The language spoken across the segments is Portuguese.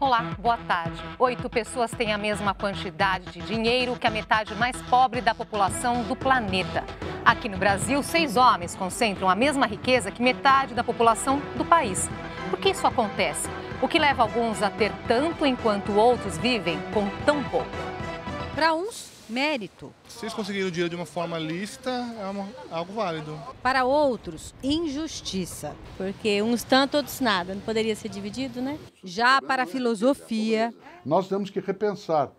Olá, boa tarde. Oito pessoas têm a mesma quantidade de dinheiro que a metade mais pobre da população do planeta. Aqui no Brasil, seis homens concentram a mesma riqueza que metade da população do país. Por que isso acontece? O que leva alguns a ter tanto enquanto outros vivem com tão pouco? Para uns, mérito. Se eles conseguiram o dinheiro de uma forma lícita, é uma, algo válido. Para outros, injustiça. Porque uns tanto, outros nada. Não poderia ser dividido, né? Já para a filosofia. Nós temos que repensar.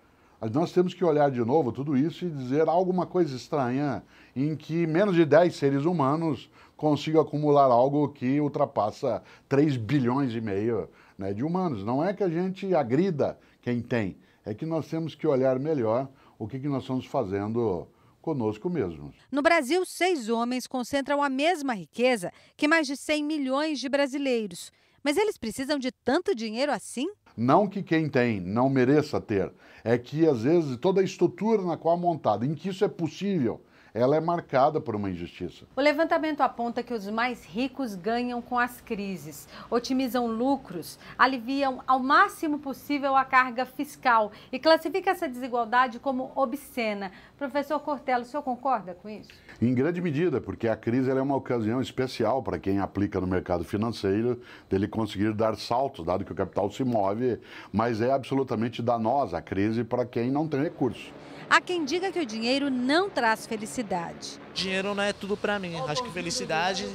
Nós temos que olhar de novo tudo isso e dizer alguma coisa estranha em que menos de 10 seres humanos consigam acumular algo que ultrapassa 3 bilhões e meio né, de humanos. Não é que a gente agrida quem tem, é que nós temos que olhar melhor o que, que nós estamos fazendo conosco mesmos. No Brasil, seis homens concentram a mesma riqueza que mais de 100 milhões de brasileiros. Mas eles precisam de tanto dinheiro assim? Não que quem tem não mereça ter. É que, às vezes, toda a estrutura na qual é montada, em que isso é possível, ela é marcada por uma injustiça. O levantamento aponta que os mais ricos ganham com as crises, otimizam lucros, aliviam ao máximo possível a carga fiscal e classifica essa desigualdade como obscena. Professor Cortello, o senhor concorda com isso? Em grande medida, porque a crise é uma ocasião especial para quem aplica no mercado financeiro dele conseguir dar saltos, dado que o capital se move, mas é absolutamente danosa a crise para quem não tem recursos. Há quem diga que o dinheiro não traz felicidade. Dinheiro não é tudo para mim. Acho que felicidade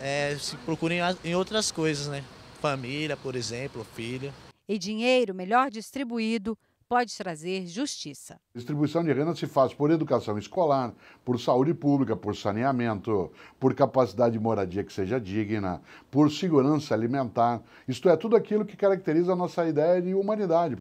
é, se procurem em outras coisas, né? Família, por exemplo, filho. E dinheiro melhor distribuído pode trazer justiça. Distribuição de renda se faz por educação escolar, por saúde pública, por saneamento, por capacidade de moradia que seja digna, por segurança alimentar. Isto é tudo aquilo que caracteriza a nossa ideia de humanidade.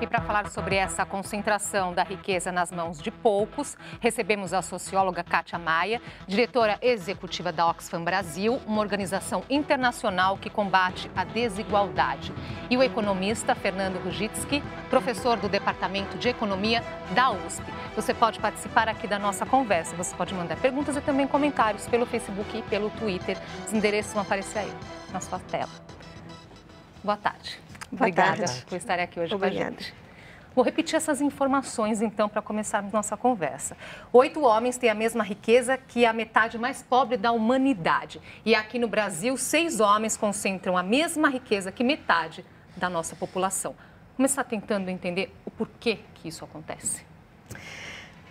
E para falar sobre essa concentração da riqueza nas mãos de poucos, recebemos a socióloga Kátia Maia, diretora executiva da Oxfam Brasil, uma organização internacional que combate a desigualdade, e o economista Fernando Rujitsky, professor do Departamento de Economia da USP. Você pode participar aqui da nossa conversa, você pode mandar perguntas e também comentários pelo Facebook e pelo Twitter. Os endereços vão aparecer aí na sua tela. Boa tarde. Boa Obrigada tarde. por estar aqui hoje Obrigada. com a gente. Vou repetir essas informações, então, para começar nossa conversa. Oito homens têm a mesma riqueza que a metade mais pobre da humanidade. E aqui no Brasil, seis homens concentram a mesma riqueza que metade da nossa população. Começar tentando entender o porquê que isso acontece.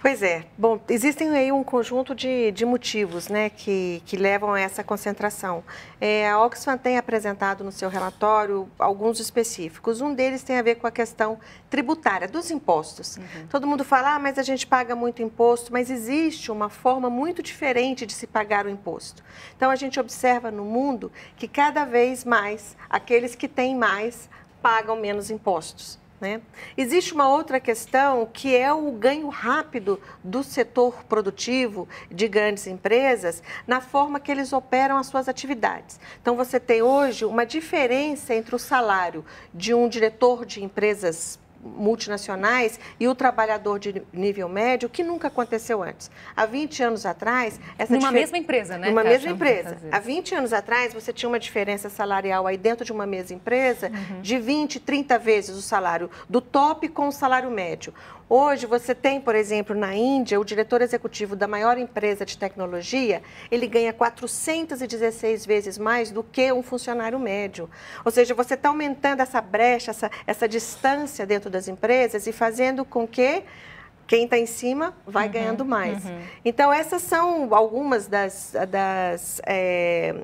Pois é. Bom, existem aí um conjunto de, de motivos né, que, que levam a essa concentração. É, a Oxfam tem apresentado no seu relatório alguns específicos. Um deles tem a ver com a questão tributária, dos impostos. Uhum. Todo mundo fala, ah, mas a gente paga muito imposto, mas existe uma forma muito diferente de se pagar o imposto. Então, a gente observa no mundo que cada vez mais aqueles que têm mais pagam menos impostos. Né? Existe uma outra questão que é o ganho rápido do setor produtivo de grandes empresas na forma que eles operam as suas atividades. Então, você tem hoje uma diferença entre o salário de um diretor de empresas multinacionais e o trabalhador de nível médio, que nunca aconteceu antes. Há 20 anos atrás, essa Numa difer... mesma empresa, né? Numa mesma empresa. Há 20 anos atrás, você tinha uma diferença salarial aí dentro de uma mesma empresa uhum. de 20, 30 vezes o salário do top com o salário médio. Hoje você tem, por exemplo, na Índia, o diretor executivo da maior empresa de tecnologia, ele ganha 416 vezes mais do que um funcionário médio. Ou seja, você está aumentando essa brecha, essa, essa distância dentro das empresas e fazendo com que quem está em cima vai uhum, ganhando mais. Uhum. Então, essas são algumas das, das, é,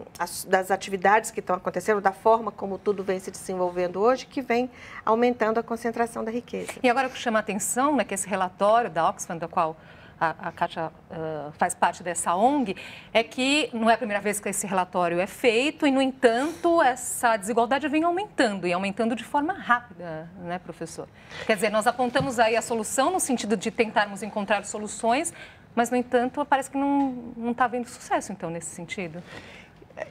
das atividades que estão acontecendo, da forma como tudo vem se desenvolvendo hoje, que vem aumentando a concentração da riqueza. E agora o que chama a atenção é né, que esse relatório da Oxfam, do qual a, a Caixa uh, faz parte dessa ONG, é que não é a primeira vez que esse relatório é feito e, no entanto, essa desigualdade vem aumentando e aumentando de forma rápida, né, professor? Quer dizer, nós apontamos aí a solução no sentido de tentarmos encontrar soluções, mas, no entanto, parece que não está havendo sucesso, então, nesse sentido.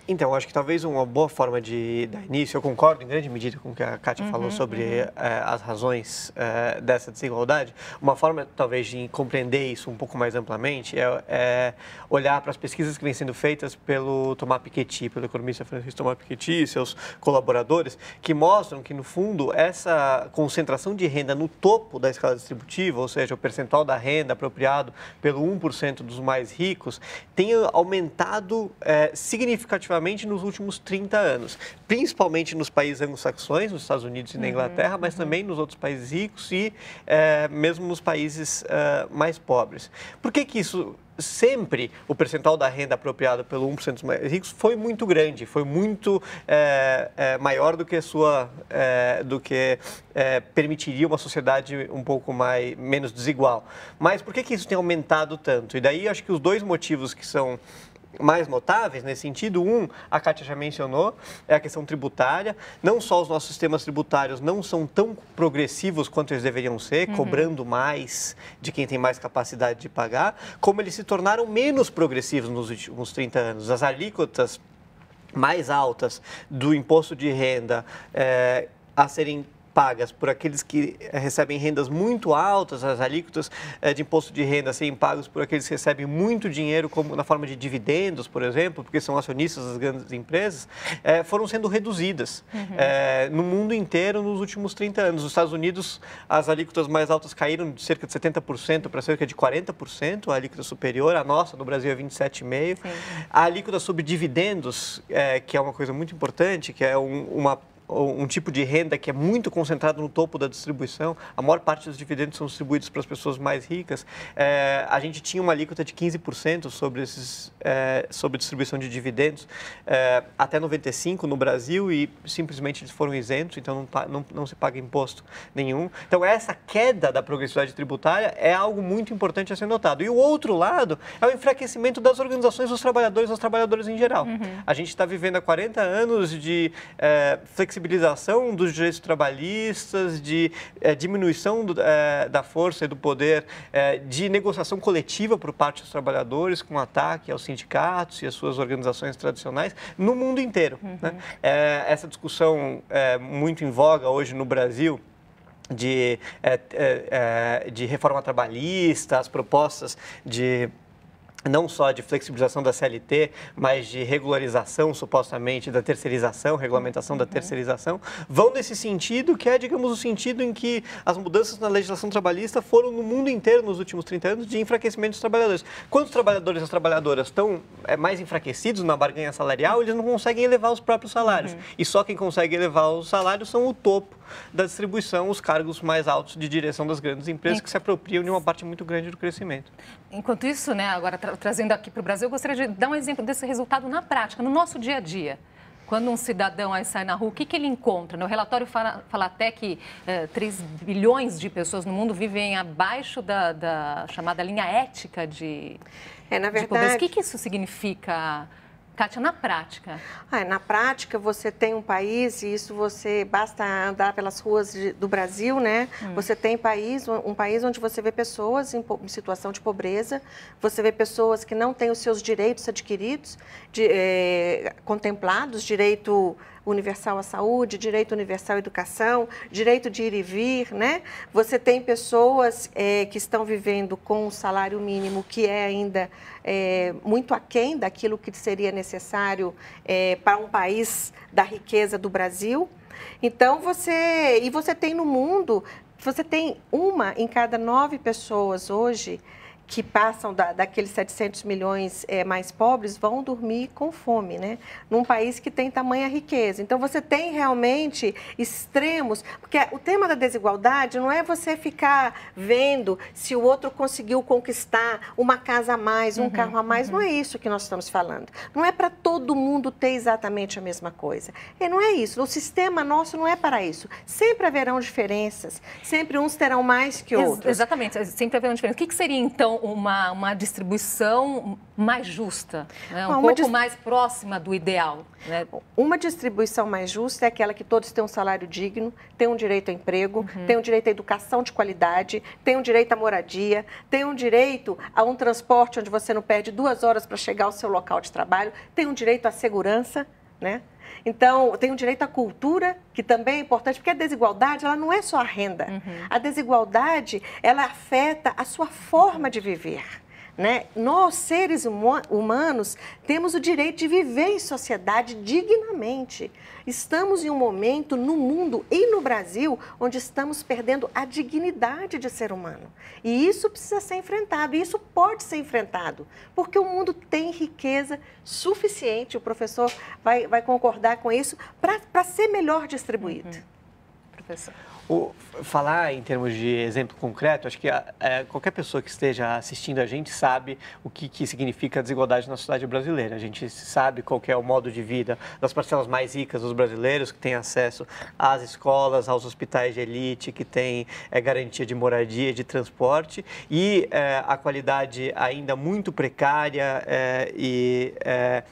Então, acho que talvez uma boa forma de dar início, eu concordo em grande medida com o que a Kátia uhum, falou sobre uhum. uh, as razões uh, dessa desigualdade. Uma forma, talvez, de compreender isso um pouco mais amplamente é, é olhar para as pesquisas que vêm sendo feitas pelo Thomas Piketty, pelo economista francês Thomas Piketty e seus colaboradores, que mostram que, no fundo, essa concentração de renda no topo da escala distributiva, ou seja, o percentual da renda apropriado pelo 1% dos mais ricos, tem aumentado uh, significativamente significativamente nos últimos 30 anos, principalmente nos países anglo-saxões, nos Estados Unidos e na uhum. Inglaterra, uhum. mas também nos outros países ricos e é, mesmo nos países eh, mais pobres. Por que, que isso sempre o percentual da renda apropriada pelo 1% dos mais ricos foi muito grande, foi muito é, é, maior do que sua, é, do que permitiria uma sociedade um pouco mais, menos desigual. Mas por que, que isso tem aumentado tanto? E daí acho que os dois motivos que são mais notáveis nesse sentido. Um, a Kátia já mencionou, é a questão tributária. Não só os nossos sistemas tributários não são tão progressivos quanto eles deveriam ser, uhum. cobrando mais de quem tem mais capacidade de pagar, como eles se tornaram menos progressivos nos últimos 30 anos. As alíquotas mais altas do imposto de renda é, a serem pagas por aqueles que eh, recebem rendas muito altas, as alíquotas eh, de imposto de renda serem pagos por aqueles que recebem muito dinheiro, como na forma de dividendos, por exemplo, porque são acionistas das grandes empresas, eh, foram sendo reduzidas uhum. no mundo inteiro nos últimos 30 anos. Nos Estados Unidos, as alíquotas mais altas caíram de cerca de 70% para cerca de 40%, a alíquota superior, a nossa no Brasil é 27,5%. A alíquota sobre dividendos, que é uma coisa muito importante, que é uma um tipo de renda que é muito concentrado no topo da distribuição, a maior parte dos dividendos são distribuídos para as pessoas mais ricas. É, a gente tinha uma alíquota de 15% sobre, esses, é, sobre distribuição de dividendos é, até 95% no Brasil e simplesmente eles foram isentos, então não, não, não se paga imposto nenhum. Então, essa queda da progressividade tributária é algo muito importante a ser notado. E o outro lado é o enfraquecimento das organizações dos trabalhadores, das trabalhadoras em geral. Uhum. A gente está vivendo há 40 anos de é, flexibilidade flexibilização dos direitos trabalhistas, de é, diminuição do, é, da força e do poder é, de negociação coletiva por parte dos trabalhadores, com ataque aos sindicatos e às suas organizações tradicionais, no mundo inteiro. Uhum. Né? essa discussão é muito em voga hoje no Brasil de, de reforma trabalhista, as propostas de não só de flexibilização da CLT, mas de regularização, supostamente, da terceirização, regulamentação da uhum. terceirização, vão nesse sentido que é, digamos, o sentido em que as mudanças na legislação trabalhista foram no mundo inteiro nos últimos 30 anos de enfraquecimento dos trabalhadores. Quando os trabalhadores e as trabalhadoras estão é, mais enfraquecidos na barganha salarial, eles não conseguem elevar os próprios salários. Uhum. E só quem consegue elevar os salários são o topo da distribuição, os cargos mais altos de direção das grandes empresas é. que se apropriam de uma parte muito grande do crescimento. Enquanto isso, né, agora trazendo aqui para o Brasil, eu gostaria de dar um exemplo desse resultado na prática, no nosso dia a dia. Quando um cidadão aí sai na rua, o que, que ele encontra? No relatório fala, fala até que é, eh, 3 bilhões de pessoas no mundo vivem abaixo da, da chamada linha ética de, é, na verdade, de pobreza. O que, que isso significa? Kátia, na prática? Ah, na prática, você tem um país, e isso você basta andar pelas ruas de, do Brasil, né? Hum. Você tem país, um país onde você vê pessoas em, em, situação de pobreza, você vê pessoas que não têm os seus direitos adquiridos, de, eh, contemplados, direito universal à saúde, direito universal à educação, direito de ir e vir, né? Você tem pessoas é, que estão vivendo com o um salário mínimo que é ainda é, muito aquém daquilo que seria necessário é, para um país da riqueza do Brasil. Então você e você tem no mundo você tem uma em cada nove pessoas hoje que passam da, daqueles 700 milhões é, mais pobres vão dormir com fome, né? Num país que tem tamanha riqueza. Então você tem realmente extremos, porque o tema da desigualdade não é você ficar vendo se o outro conseguiu conquistar uma casa a mais, um uhum, carro a mais. Uhum. Não é uhum. isso que nós estamos falando. Não é para todo mundo ter exatamente a mesma coisa. E não é isso. O sistema nosso não é para isso. Sempre haverão diferenças. Sempre uns terão mais que outros. Ex exatamente. Sempre haverão diferenças. O que, que seria então uma, uma distribuição mais justa, né? um uma pouco dist... mais próxima do ideal. Né? Uma distribuição mais justa é aquela que todos têm um salário digno, têm um direito a emprego, uhum. têm um direito à educação de qualidade, têm um direito à moradia, têm um direito a um transporte onde você não perde duas horas para chegar ao seu local de trabalho, têm um direito à segurança né? Então, tem o direito à cultura, que também é importante, porque a desigualdade, ela não é só a renda. Uhum. A desigualdade, ela afeta a sua forma de viver. Né? Nós, seres humanos, temos o direito de viver em sociedade dignamente. Estamos em um momento no mundo e no Brasil onde estamos perdendo a dignidade de ser humano. E isso precisa ser enfrentado, e isso pode ser enfrentado, porque o mundo tem riqueza suficiente, o professor vai, vai concordar com isso, para ser melhor distribuído. Uhum. Professor. O, falar em termos de exemplo concreto, acho que ah, é, qualquer pessoa que esteja assistindo a gente sabe o que, que significa a desigualdade na sociedade brasileira. A gente sabe qual é o modo de vida das parcelas mais ricas dos brasileiros, que têm acesso às escolas, aos hospitais de elite, que têm é, garantia de moradia, de transporte, e é, a qualidade ainda muito precária é, e é,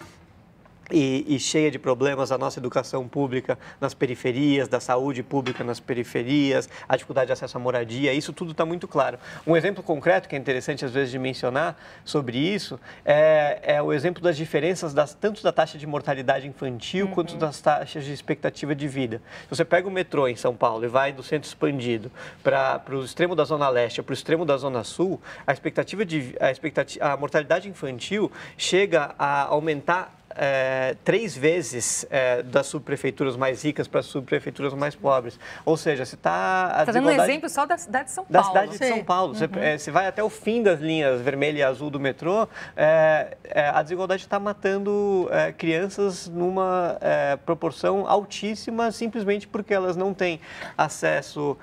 e, e, cheia de problemas a nossa educação pública nas periferias, da saúde pública nas periferias, a dificuldade de acesso à moradia, isso tudo está muito claro. Um exemplo concreto que é interessante às vezes de mencionar sobre isso é, é o exemplo das diferenças das, tanto da taxa de mortalidade infantil uhum. quanto das taxas de expectativa de vida. Se você pega o metrô em São Paulo e vai do centro expandido para o extremo da Zona Leste para o extremo da Zona Sul, a expectativa de a, expectativa, a mortalidade infantil chega a aumentar é, três vezes é, das subprefeituras mais ricas para as subprefeituras mais pobres. Ou seja, você está... Está dando um exemplo só da cidade de São Paulo. Da cidade Sim. Né? de São Paulo. Uhum. é, você, vai até o fim das linhas vermelha e azul do metrô, é, é, a desigualdade está matando é, crianças numa proporção altíssima simplesmente porque elas não têm acesso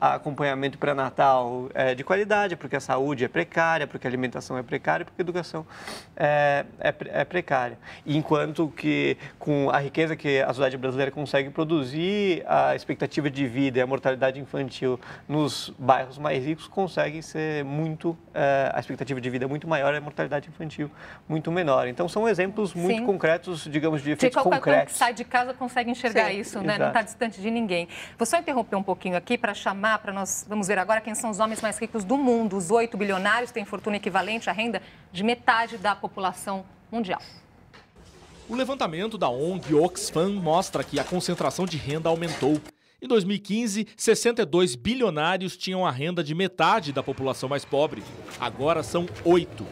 a acompanhamento pré-natal de qualidade, porque a saúde é precária, porque a alimentação é precária, porque a educação é precária enquanto que com a riqueza que a sociedade brasileira consegue produzir, a expectativa de vida e a mortalidade infantil nos bairros mais ricos consegue ser muito, eh, a expectativa de vida é muito maior e a mortalidade infantil muito menor. Então são exemplos muito Sim. concretos, digamos, de efeitos de qualquer concretos. que sai de casa consegue enxergar Sim, isso, né? não está distante de ninguém. Vou só interromper um pouquinho aqui para chamar, para nós, vamos ver agora quem são os homens mais ricos do mundo. Os oito bilionários têm fortuna equivalente à renda de metade da população mundial. O levantamento da ONG Oxfam mostra que a concentração de renda aumentou. Em 2015, 62 bilionários tinham a renda de metade da população mais pobre. Agora são oito.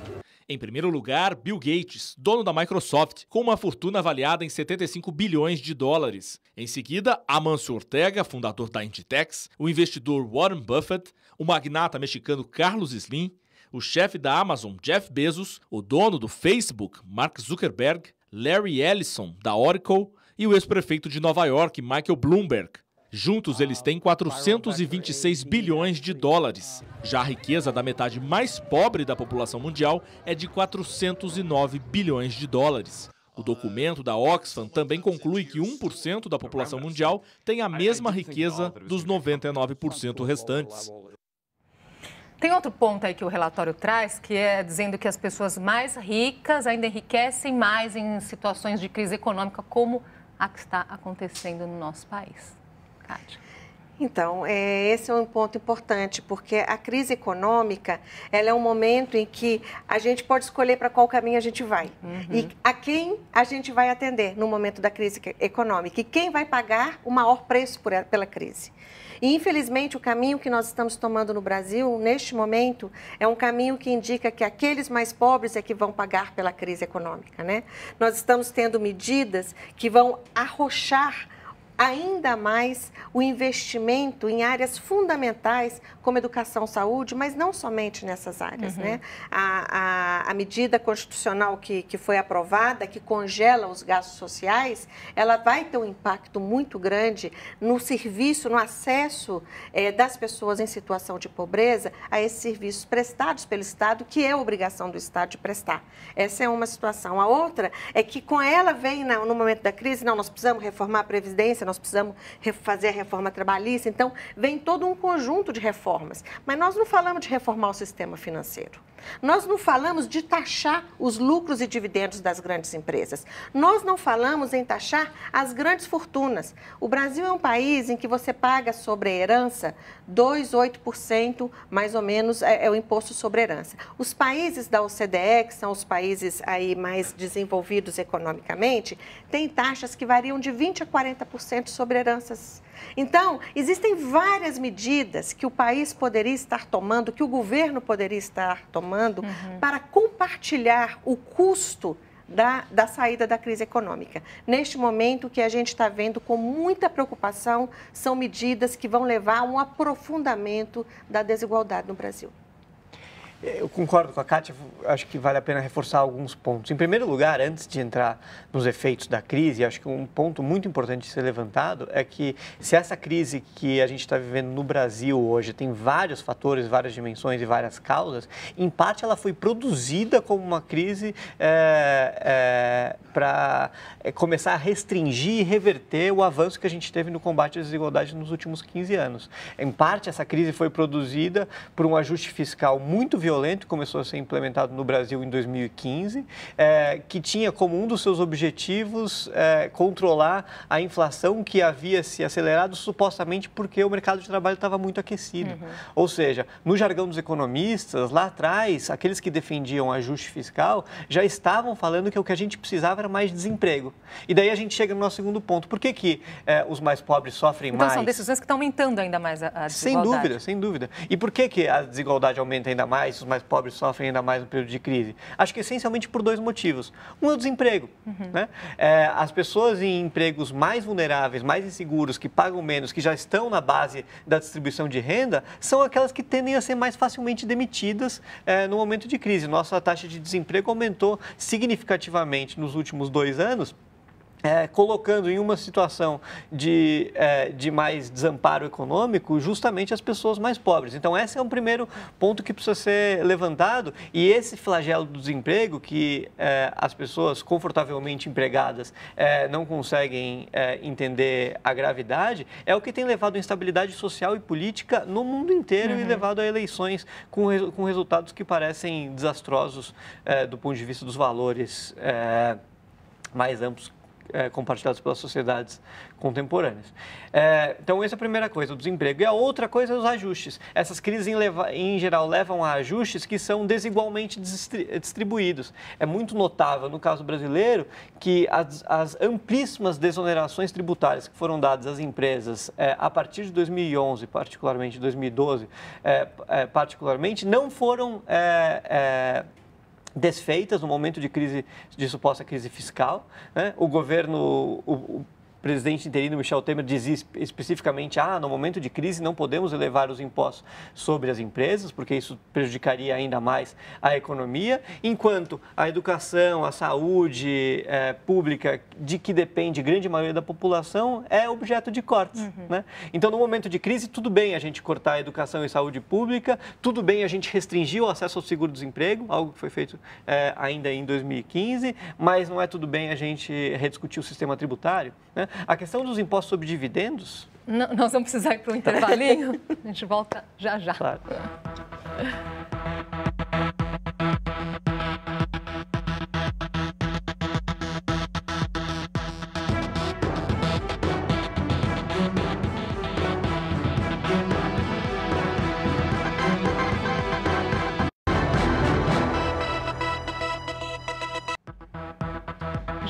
Em primeiro lugar, Bill Gates, dono da Microsoft, com uma fortuna avaliada em 75 bilhões de dólares. Em seguida, Amancio Ortega, fundador da Inditex, o investidor Warren Buffett, o magnata mexicano Carlos Slim, o chefe da Amazon Jeff Bezos, o dono do Facebook Mark Zuckerberg, Larry Ellison, da Oracle, e o ex-prefeito de Nova York, Michael Bloomberg. Juntos, eles têm 426 bilhões de dólares. Já a riqueza da metade mais pobre da população mundial é de 409 bilhões de dólares. O documento da Oxfam também conclui que 1% da população mundial tem a mesma riqueza dos 99% restantes. Tem outro ponto aí que o relatório traz, que é dizendo que as pessoas mais ricas ainda enriquecem mais em situações de crise econômica, como a que está acontecendo no nosso país. Cátia. Então, é, esse é um ponto importante, porque a crise econômica ela é um momento em que a gente pode escolher para qual caminho a gente vai. Uhum. E a quem a gente vai atender no momento da crise econômica. E quem vai pagar o maior preço por, pela crise. E, infelizmente, o caminho que nós estamos tomando no Brasil, neste momento, é um caminho que indica que aqueles mais pobres é que vão pagar pela crise econômica. Né? Nós estamos tendo medidas que vão arrochar ainda mais o investimento em áreas fundamentais como educação, saúde, mas não somente nessas áreas. Uhum. Né? A, a, a, medida constitucional que, que foi aprovada, que congela os gastos sociais, ela vai ter um impacto muito grande no serviço, no acesso é, das pessoas em situação de pobreza a esses serviços prestados pelo Estado, que é obrigação do Estado de prestar. Essa é uma situação. A outra é que com ela vem, no momento da crise, não, nós precisamos reformar a Previdência, nós precisamos fazer a reforma trabalhista. Então, vem todo um conjunto de reformas. Mas nós não falamos de reformar o sistema financeiro. Nós não falamos de taxar os lucros e dividendos das grandes empresas. Nós não falamos em taxar as grandes fortunas. O Brasil é um país em que você paga sobre a herança 2,8% mais ou menos é, é, o imposto sobre herança. Os países da OCDE, que são os países aí mais desenvolvidos economicamente, têm taxas que variam de 20 a 40% 10% sobre heranças. Então, existem várias medidas que o país poderia estar tomando, que o governo poderia estar tomando, uhum. para compartilhar o custo da, da, saída da crise econômica. Neste momento, o que a gente está vendo com muita preocupação são medidas que vão levar a um aprofundamento da desigualdade no Brasil. Eu concordo com a Kátia, acho que vale a pena reforçar alguns pontos. Em primeiro lugar, antes de entrar nos efeitos da crise, acho que um ponto muito importante de ser levantado é que se essa crise que a gente está vivendo no Brasil hoje tem vários fatores, várias dimensões e várias causas, em parte ela foi produzida como uma crise é, é, para começar a restringir e reverter o avanço que a gente teve no combate à desigualdade nos últimos 15 anos. Em parte, essa crise foi produzida por um ajuste fiscal muito violento, começou a ser implementado no Brasil em 2015, é, que tinha como um dos seus objetivos é, controlar a inflação que havia se acelerado supostamente porque o mercado de trabalho estava muito aquecido. Uhum. Ou seja, no jargão dos economistas, lá atrás, aqueles que defendiam ajuste fiscal já estavam falando que o que a gente precisava era mais desemprego. E daí a gente chega no nosso segundo ponto. Por que, que é, os mais pobres sofrem então, mais? são decisões que estão aumentando ainda mais a, a desigualdade. Sem dúvida, sem dúvida. E por que, que a desigualdade aumenta ainda mais? os mais pobres sofrem ainda mais no período de crise? Acho que essencialmente por dois motivos. Um é o desemprego. Uhum. Né? É, as pessoas em empregos mais vulneráveis, mais inseguros, que pagam menos, que já estão na base da distribuição de renda, são aquelas que tendem a ser mais facilmente demitidas é, no momento de crise. Nossa taxa de desemprego aumentou significativamente nos últimos dois anos é, colocando em uma situação de, é, de mais desamparo econômico justamente as pessoas mais pobres. Então, esse é um primeiro ponto que precisa ser levantado e esse flagelo do desemprego que é, as pessoas confortavelmente empregadas é, não conseguem é, entender a gravidade é o que tem levado a instabilidade social e política no mundo inteiro uhum. e levado a eleições com, com resultados que parecem desastrosos é, do ponto de vista dos valores mais amplos é, compartilhados pelas sociedades contemporâneas. É, então, essa é a primeira coisa, o desemprego. E a outra coisa é os ajustes. Essas crises, em, leva, em geral, levam a ajustes que são desigualmente distribuídos. É muito notável, no caso brasileiro, que as, as amplíssimas desonerações tributárias que foram dadas às empresas é, a partir de 2011, particularmente 2012, é, é, particularmente, não foram é, desfeitas no momento de crise de suposta crise fiscal. Né? O governo, o, o presidente interino Michel Temer dizia especificamente: ah, no momento de crise não podemos elevar os impostos sobre as empresas, porque isso prejudicaria ainda mais a economia, enquanto a educação, a saúde é, pública, de que depende grande maioria da população, é objeto de cortes. Uhum. Né? Então, no momento de crise, tudo bem a gente cortar a educação e saúde pública, tudo bem a gente restringir o acesso ao seguro-desemprego, algo que foi feito é, ainda em 2015, mas não é tudo bem a gente rediscutir o sistema tributário. Né? A questão dos impostos sobre dividendos. Não, nós vamos precisar ir para um tá. intervalinho. A gente volta já já. Claro.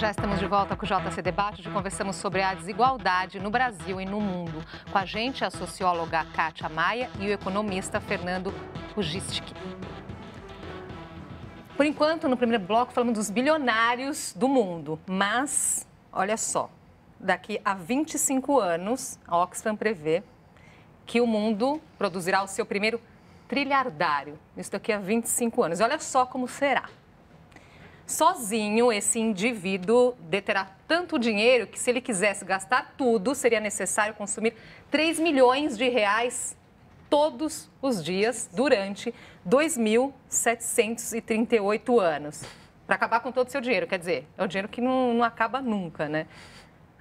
já estamos de volta com o JC Debate, onde conversamos sobre a desigualdade no Brasil e no mundo. Com a gente, a socióloga Kátia Maia e o economista Fernando Rugistic. Por enquanto, no primeiro bloco, falamos dos bilionários do mundo. Mas, olha só, daqui a 25 anos, a Oxfam prevê que o mundo produzirá o seu primeiro trilhardário. Isso daqui a 25 anos. Olha só como será. Sozinho, esse indivíduo deterá tanto dinheiro que, se ele quisesse gastar tudo, seria necessário consumir 3 milhões de reais todos os dias durante 2.738 anos. Para acabar com todo o seu dinheiro, quer dizer, é um dinheiro que não, não acaba nunca, né?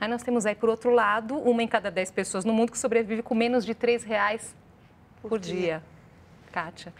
Aí nós temos aí, por outro lado, uma em cada 10 pessoas no mundo que sobrevive com menos de 3 reais por, por dia. dia. Kátia.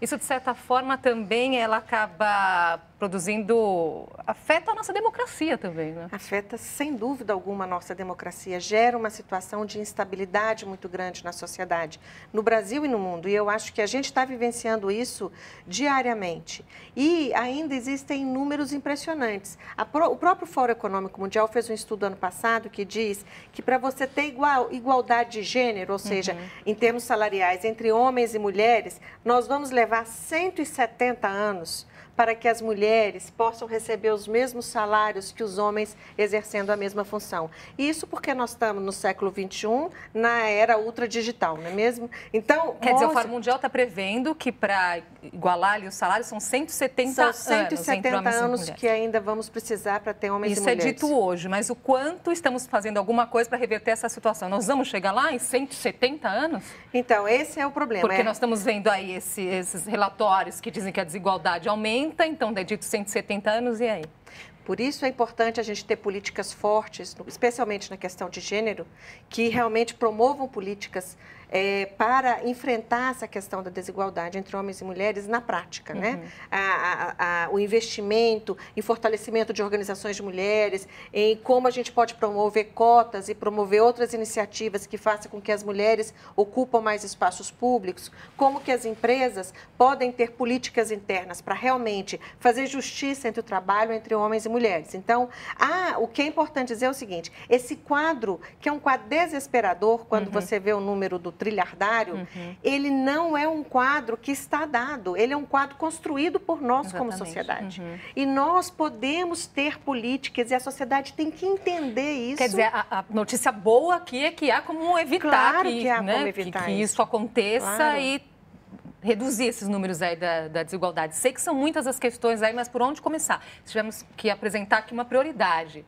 Isso, de certa forma, também ela acaba produzindo. afeta a nossa democracia também, né? Afeta, sem dúvida alguma, a nossa democracia. Gera uma situação de instabilidade muito grande na sociedade, no Brasil e no mundo. E eu acho que a gente está vivenciando isso diariamente. E ainda existem números impressionantes. Pro, o próprio Fórum Econômico Mundial fez um estudo ano passado que diz que para você ter igual, igualdade de gênero, ou seja, uhum. em termos salariais, entre homens e mulheres, nós vamos levar 170 anos para que as mulheres possam receber os mesmos salários que os homens exercendo a mesma função. Isso porque nós estamos no século XXI, na era ultradigital, não é mesmo? Então, Quer dizer, o Fórum Mundial está prevendo que para igualar ali os salários são 170 são 170 anos, anos que ainda vamos precisar para ter homens Isso e mulheres. Isso é dito hoje, mas o quanto estamos fazendo alguma coisa para reverter essa situação? Nós vamos chegar lá em 170 anos? Então, esse é o problema. Porque é. nós estamos vendo aí esse, esses relatórios que dizem que a desigualdade aumenta 170, então dedito 170 anos, e aí? Por isso é importante a gente ter políticas fortes, especialmente na questão de gênero, que realmente promovam políticas é, para enfrentar essa questão da desigualdade entre homens e mulheres na prática, né? uhum. né? A, a, a, o investimento em fortalecimento de organizações de mulheres, em como a gente pode promover cotas e promover outras iniciativas que façam com que as mulheres ocupam mais espaços públicos, como que as empresas podem ter políticas internas para realmente fazer justiça entre o trabalho entre homens e mulheres. Então, o que é importante dizer é o seguinte: esse quadro, que é um quadro desesperador, quando uhum. você vê o número do trilhardário, uhum. ele não é um quadro que está dado, ele é um quadro construído por nós Exatamente. como sociedade. Uhum. E nós podemos ter políticas e a sociedade tem que entender isso. Quer dizer, a, a notícia boa aqui é que há como evitar, claro que, que, há né, como evitar que, isso. isso aconteça claro. e reduzir esses números aí da, da, desigualdade. Sei que são muitas as questões aí, mas por onde começar? Tivemos que apresentar aqui uma prioridade.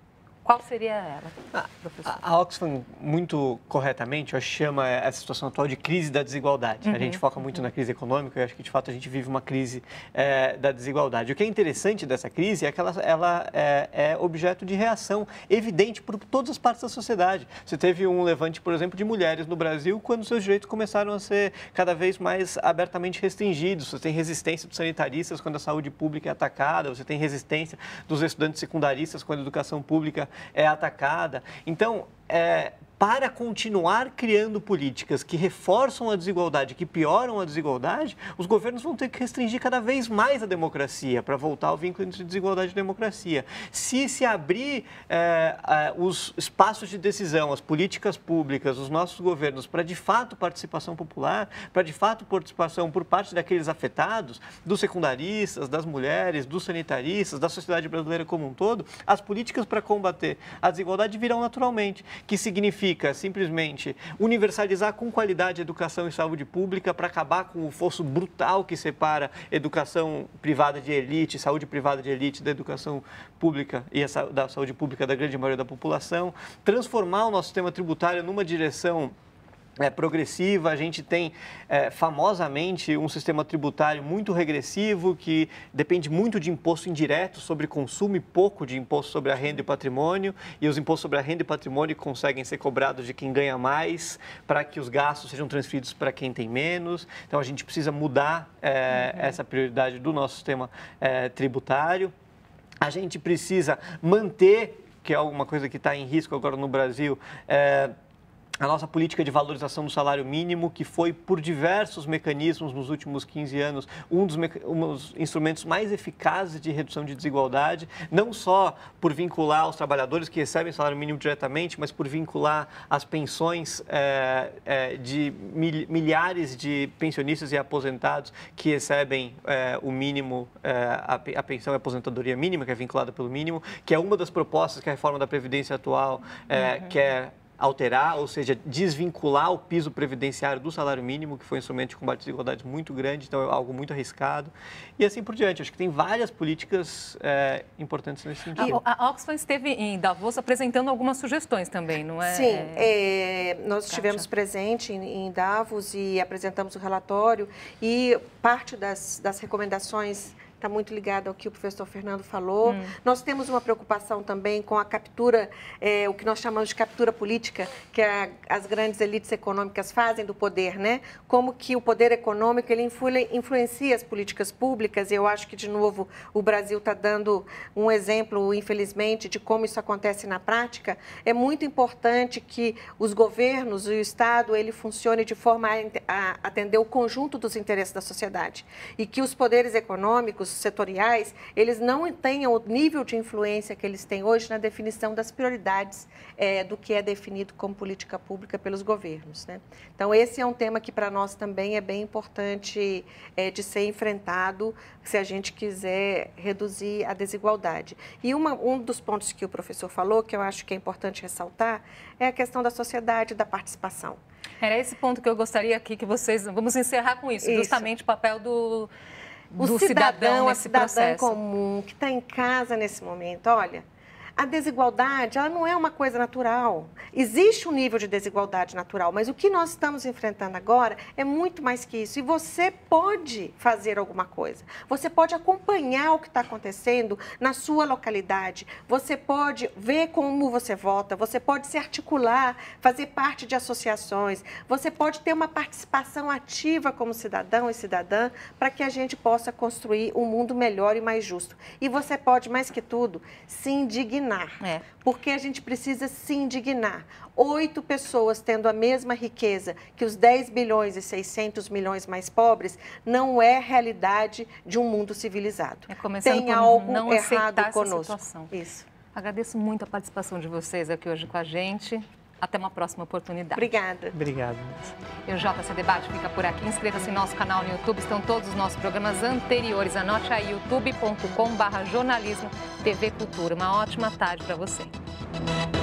Qual seria ela, a, professor? A Oxfam, muito corretamente, chama essa situação atual de crise da desigualdade. Uhum. A gente foca muito na crise econômica e acho que, de fato, a gente vive uma crise é, da desigualdade. O que é interessante dessa crise é que ela, ela é, é, objeto de reação evidente por todas as partes da sociedade. Você teve um levante, por exemplo, de mulheres no Brasil quando seus direitos começaram a ser cada vez mais abertamente restringidos. Você tem resistência dos sanitaristas quando a saúde pública é atacada, você tem resistência dos estudantes secundaristas quando a educação pública é atacada. Então, é, para continuar criando políticas que reforçam a desigualdade, que pioram a desigualdade, os governos vão ter que restringir cada vez mais a democracia, para voltar ao vínculo entre desigualdade e democracia. Se se abrir eh, eh, os espaços de decisão, as políticas públicas, os nossos governos, para de fato participação popular, para de fato participação por parte daqueles afetados, dos secundaristas, das mulheres, dos sanitaristas, da sociedade brasileira como um todo, as políticas para combater a desigualdade virão naturalmente, que significa significa simplesmente universalizar com qualidade educação e saúde pública para acabar com o fosso brutal que separa educação privada de elite, saúde privada de elite da educação pública e a, da saúde pública da grande maioria da população, transformar o nosso sistema tributário numa direção é, progressiva, a gente tem é, famosamente um sistema tributário muito regressivo que depende muito de imposto indireto sobre consumo e pouco de imposto sobre a renda e patrimônio, e os impostos sobre a renda e patrimônio conseguem ser cobrados de quem ganha mais para que os gastos sejam transferidos para quem tem menos. Então a gente precisa mudar é, uhum. essa prioridade do nosso sistema é, tributário. A gente precisa manter, que é alguma coisa que está em risco agora no Brasil, é, a nossa política de valorização do salário mínimo, que foi por diversos mecanismos nos últimos 15 anos um dos, um dos, instrumentos mais eficazes de redução de desigualdade, não só por vincular os trabalhadores que recebem salário mínimo diretamente, mas por vincular as pensões é, é, de milhares de pensionistas e aposentados que recebem é, o mínimo, a, a pensão e aposentadoria mínima, que é vinculada pelo mínimo, que é uma das propostas que a reforma da Previdência atual é, uhum. quer alterar, ou seja, desvincular o piso previdenciário do salário mínimo, que foi um instrumento de combate à desigualdade muito grande, então é algo muito arriscado, e assim por diante. Acho que tem várias políticas é, importantes nesse ah, sentido. A, a Oxfam esteve em Davos apresentando algumas sugestões também, não é? Sim, é, eh, nós Kátia. estivemos presente em, em, Davos e apresentamos o relatório e parte das, das recomendações está muito ligado ao que o professor Fernando falou. Hum. Nós temos uma preocupação também com a captura, é, o que nós chamamos de captura política, que a, é as grandes elites econômicas fazem do poder, né? Como que o poder econômico ele influencia as políticas públicas. E eu acho que de novo o Brasil está dando um exemplo, infelizmente, de como isso acontece na prática. É muito importante que os governos e o Estado ele funcione de forma a atender o conjunto dos interesses da sociedade e que os poderes econômicos setoriais, eles não tenham o nível de influência que eles têm hoje na definição das prioridades é, do que é definido como política pública pelos governos. Né? Então, esse é um tema que para nós também é bem importante é, de ser enfrentado se a gente quiser reduzir a desigualdade. E uma, um dos pontos que o professor falou, que eu acho que é importante ressaltar, é a questão da sociedade, da participação. Era esse ponto que eu gostaria aqui que vocês. Vamos encerrar com isso, isso. justamente o papel do o do cidadão, cidadão nesse cidadã processo. comum que está em casa nesse momento, olha, a desigualdade ela não é uma coisa natural. Existe um nível de desigualdade natural, mas o que nós estamos enfrentando agora é muito mais que isso. E você pode fazer alguma coisa. Você pode acompanhar o que está acontecendo na sua localidade. Você pode ver como você vota. Você pode se articular, fazer parte de associações. Você pode ter uma participação ativa como cidadão e cidadã para que a gente possa construir um mundo melhor e mais justo. E você pode, mais que tudo, se indignar indignar. É. Porque a gente precisa se indignar. Oito pessoas tendo a mesma riqueza que os 10 bilhões e 600 milhões mais pobres não é realidade de um mundo civilizado. É Tem algo não errado conosco. Isso. Agradeço muito a participação de vocês aqui hoje com a gente. Até uma próxima oportunidade. Obrigada. Obrigado. E o JC Debate fica por aqui. Inscreva-se em nosso canal no YouTube. Estão todos os nossos programas anteriores. Anote aí youtube.com.br jornalismo TV Cultura. Uma ótima tarde para você.